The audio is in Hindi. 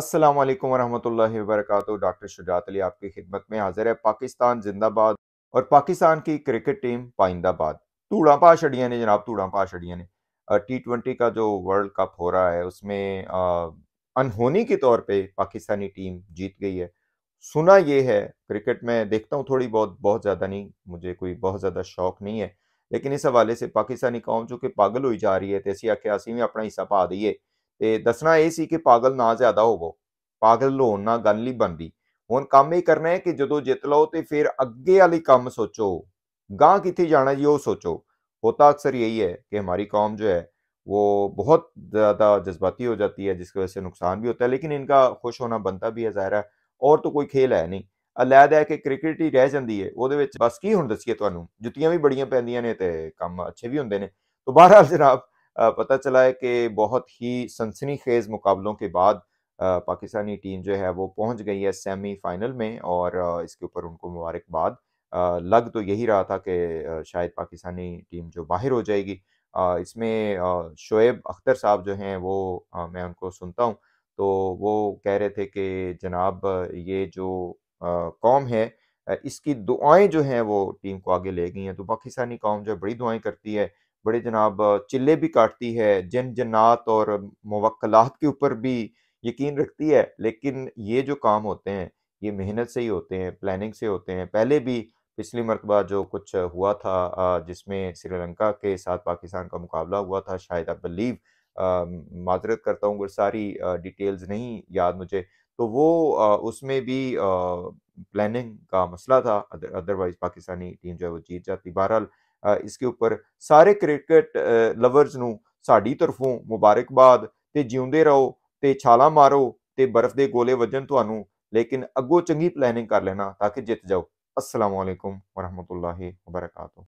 अस्सलाम वालेकुम वरहमतुल्लाहि वबरकातुहू डॉक्टर शुजात अली आपकी खिदमत में हाजिर है पाकिस्तान जिंदाबाद और पाकिस्तान की क्रिकेट टीम पाइंदाबाद धूड़ा पा शड़िया ने जनाब धूड़ा पा शड़िया ने टी ट्वेंटी का जो वर्ल्ड कप हो रहा है उसमें अनहोनी के तौर पर पाकिस्तानी टीम जीत गई है सुना यह है क्रिकेट में देखता हूँ थोड़ी बहुत बहुत ज़्यादा नहीं मुझे कोई बहुत ज़्यादा शौक नहीं है लेकिन इस हवाले से पाकिस्तानी कौम जो कि पागल हुई जा रही है तेसिया क्यासी में अपना हिस्सा पा दी ਤੇ ਦੱਸਣਾ ਇਹ ਸੀ ਕਿ ਪਾਗਲ ਨਾ ਜ਼ਿਆਦਾ ਹੋਵੋ ਪਾਗਲ ਹੋਣ ਨਾਲ ਗੱਲ ਨਹੀਂ ਬਣਦੀ ਹੁਣ ਕੰਮ ਇਹ ਕਰਨਾ ਹੈ ਕਿ ਜਦੋਂ ਜਿੱਤ ਲਓ ਤੇ ਫਿਰ ਅੱਗੇ ਵਾਲੀ ਕੰਮ ਸੋਚੋ ਗਾਂ ਕਿੱਥੇ ਜਾਣਾ ਜੀ ਉਹ ਸੋਚੋ ਹੋਤਾ ਅਕਸਰ यही ਹੈ ਕਿ ਹਮਾਰੀ ਕੌਮ ਜੋ ਹੈ ਉਹ ਬਹੁਤ ਜ਼ਿਆਦਾ ਜਜ਼ਬਾਤੀ ਹੋ ਜਾਂਦੀ ਹੈ ਜਿਸ ਕਰਕੇ से ਨੁਕਸਾਨ ਵੀ ਹੁੰਦਾ ਹੈ ਲੇਕਿਨ इनका ਖੁਸ਼ ਹੋਣਾ बनता ਵੀ ਹੈ ਜ਼ਾਹਿਰ है ਔਰ ਤਾਂ ਕੋਈ ਖੇਲ ਹੈ ਨਹੀਂ ਅਲੈਦ ਹੈ ਕਿ ਕ੍ਰਿਕਟ ਹੀ ਰਹਿ ਜਾਂਦੀ ਹੈ ਉਹਦੇ ਵਿੱਚ ਬਸ ਕੀ ਹੁਣ ਦੱਸੀਏ ਤੁਹਾਨੂੰ ਜੁੱਤੀਆਂ ਵੀ ਬੜੀਆਂ ਪੈਂਦੀਆਂ ਨੇ ਤੇ ਕੰਮ ਅੱਛੇ ਵੀ ਹੁੰਦੇ ਨੇ ਤੋਂ ਬਹਰਹਾਲ ਜਨਾਬ पता चला है कि बहुत ही सनसनी खेज मुकाबलों के बाद पाकिस्तानी टीम जो है वो पहुंच गई है सेमीफाइनल में और इसके ऊपर उनको मुबारकबाद लग तो यही रहा था कि शायद पाकिस्तानी टीम जो बाहर हो जाएगी इसमें शोएब अख्तर साहब जो हैं वो मैं उनको सुनता हूँ तो वो कह रहे थे कि जनाब ये जो कौम है इसकी दुआएं जो हैं वो टीम को आगे ले गई हैं तो पाकिस्तानी कौम जो बड़ी दुआएं करती है बड़े जनाब चिल्ले भी काटती है जिन जन्नात और मवक्लात के ऊपर भी यकीन रखती है लेकिन ये जो काम होते हैं ये मेहनत से ही होते हैं प्लानिंग से होते हैं पहले भी पिछली मरतबा जो कुछ हुआ था जिसमें श्रीलंका के साथ पाकिस्तान का मुकाबला हुआ था शायद आई बिलीव माजरत करता हूँ सारी डिटेल्स नहीं याद मुझे तो वो आ, उसमें भी आ, प्लानिंग का मसला था अदरवाइज़ पाकिस्तानी टीम जो है वो जीत जाती बहरहाल ਇਸਕੇ ਉੱਪਰ ਸਾਰੇ ਕ੍ਰਿਕਟ ਲਵਰਸ ਨੂੰ ਸਾਡੀ ਤਰਫੋਂ ਮੁਬਾਰਕਬਾਦ ਤੇ ਜਿਉਂਦੇ ਰਹੋ ਤੇ ਛਾਲਾ ਮਾਰੋ ਤੇ ਬਰਫ਼ ਦੇ ਗੋਲੇ ਵਜਣ ਤੁਹਾਨੂੰ ਲੇਕਿਨ ਅੱਗੋਂ ਚੰਗੀ ਪਲੈਨਿੰਗ ਕਰ ਲੈਣਾ ਤਾਂ ਕਿ ਜਿੱਤ ਜਾਓ ਅਸਲਾਮੁਅਲੈਕੁਮ ਵਾਲੇਕੁਮ ਵਰਹਮਤੁਲਲਾhi ਵਬਰਕਾਤੁਹ